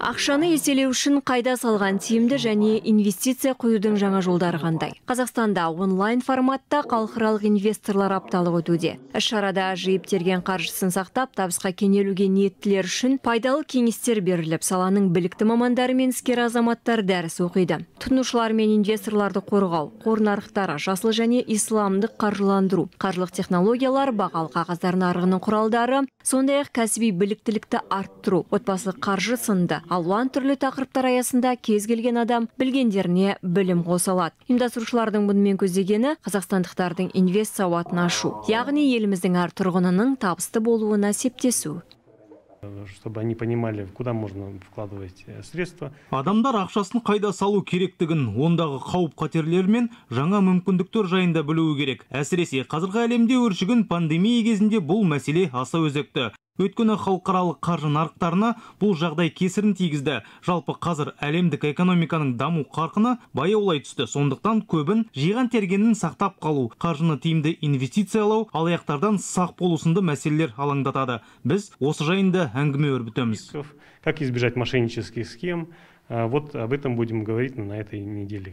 ақшаны еселеу үшін қайда салған тиімді және инвестиция құюдың жаңа жолдары қандай қазақстанда онлайн форматта халықаралық инвесторлар апталығы өтуде іс шарада жиып терген қаржысын сақтап табысқа кенелуге ниеттілер үшін пайдалы кеңестер беріліп саланың білікті мамандары мен іскер азаматтар дәріс оқиды тұтынушылар мен инвесторларды қорғау қор нарықтары жасыл және исламдық қаржыландыру қаржылық технологиялар бағалы қағаздар нарығының құралдары сондай ақ кәсіби біліктілікті арттыру отбасылық қаржы сынды алуан түрлі тақырыптар аясында кез келген адам білгендеріне білім қоса алады ұйымдастырушылардың бұнымен көздегені қазақстандықтардың инвест сауатын ашу яғни еліміздің әр тұрғынының табысты болуына септесу чтобы они понимали, куда можно вкладывать э, средства. Адамдар ақшасын қайда салу керектігін, ондағы қауіп қатерлер мен жаңа мүмкіндіктер жайында білуі керек. Әсіресе қазіргі әлемде өршіген пандемия кезінде бұл мәселе аса өзекті. Өткені халықаралық қаржы нарықтарына бұл жағдай кесірін тигізді жалпы қазір әлемдік экономиканың даму қарқыны баяулай түсті сондықтан көбін жиған тергенін сақтап қалу қаржыны тиімді инвестициялау алаяқтардан сақ болу сынды мәселелер алаңдатады біз осы жайында әңгіме өрбітеміз как избежать мошеннических схем вот об этом будем говорить на этой неделе